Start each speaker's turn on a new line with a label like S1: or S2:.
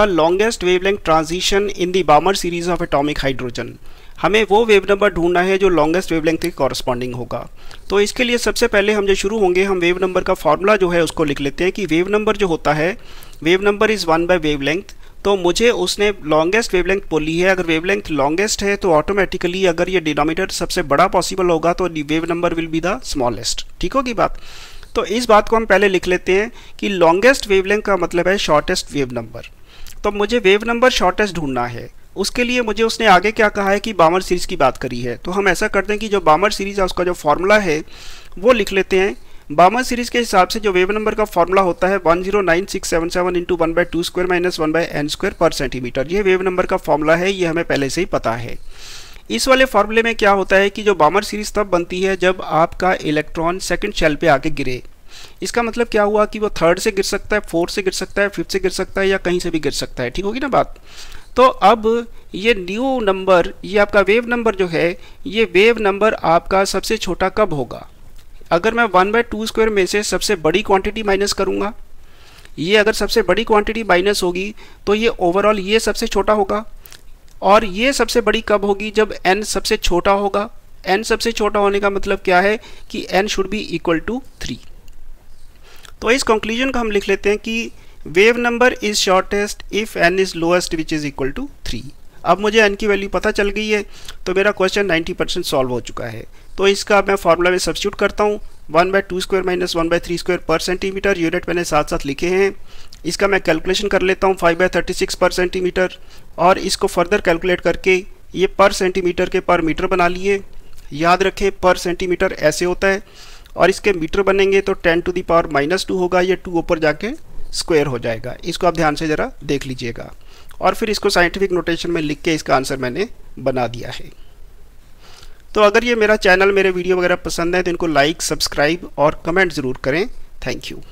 S1: longest wavelength transition in the Balmer series of atomic hydrogen हमें वो wave number ढूंढना है जो लॉन्गेस्ट वेवलेंथ के कॉरस्पॉन्डिंग होगा तो इसके लिए सबसे पहले हम जो शुरू होंगे हम वेव नंबर का फार्मूला जो है उसको लिख लेते हैं कि वेव नंबर जो होता है wave number is one by length तो मुझे उसने लॉन्गेस्ट वेवलेंथ बोली है अगर वेवलेंथ लॉन्गेस्ट है तो ऑटोमेटिकली अगर ये डिनोमिनेटर सबसे बड़ा पॉसिबल होगा तो wave number will be the smallest ठीक होगी बात तो इस बात को हम पहले लिख लेते हैं कि लॉन्गेस्ट वेवलेंथ का मतलब है शॉर्टेस्ट वेव नंबर तो मुझे वेव नंबर शॉर्टेस्ट ढूंढना है उसके लिए मुझे उसने आगे क्या कहा है कि बामर सीरीज़ की बात करी है तो हम ऐसा करते हैं कि जो बामर सीरीज़ है उसका जो फॉर्मूला है वो लिख लेते हैं बामर सीरीज के हिसाब से जो वेव नंबर का फॉर्मूला होता है one zero nine six seven seven into one by two square minus one by n square per centimetre ये वेव नंबर का फॉर्मूला है ये हमें पहले से ही पता है इस वाले फॉर्मूले में क्या होता है कि जो बामर सीरीज तब बनती है जब आपका इलेक्ट्रॉन सेकंड शेल पे आके गिरे इसका मतलब क्या हुआ कि वो थर्ड से गिर सकता है फोर्थ से गिर सकता है फिफ्थ से गिर सकता है या कहीं से भी गिर सकता है ठीक होगी ना बात तो अब ये न्यू नंबर ये आपका वेव नंबर जो है ये वेव नंबर आपका सबसे छोटा कब होगा अगर मैं वन बाई टू स्क्वायर में से सबसे बड़ी क्वांटिटी माइनस करूँगा ये अगर सबसे बड़ी क्वांटिटी माइनस होगी तो ये ओवरऑल ये सबसे छोटा होगा और ये सबसे बड़ी कब होगी जब एन सबसे छोटा होगा एन सबसे छोटा होने का मतलब क्या है कि n should be equal to three तो इस कंक्लूजन को हम लिख लेते हैं कि wave number is shortest if n is lowest which is equal to three अब मुझे एन की वैल्यू पता चल गई है तो मेरा क्वेश्चन नाइन्टी परसेंट सॉल्व हो चुका है तो इसका मैं फार्मूला में सब्सिट्यूट करता हूँ one by two square minus one by three square per centimetre unit मैंने साथ साथ लिखे हैं इसका मैं कैलकुलेशन कर लेता हूँ five by thirty six per centimetre और इसको फर्दर कैलकुलेट करके ये पर सेंटीमीटर के पर मीटर बना लिए याद रखें पर सेंटीमीटर ऐसे होता है और इसके मीटर बनेंगे तो ten to the power minus two होगा ये टू ऊपर जाके स्क्वायर हो जाएगा इसको आप ध्यान से ज़रा देख लीजिएगा और फिर इसको साइंटिफिक नोटेशन में लिख के इसका आंसर मैंने बना दिया है तो अगर ये मेरा चैनल मेरे वीडियो वगैरह पसंद है तो इनको लाइक सब्सक्राइब और कमेंट ज़रूर करें थैंक यू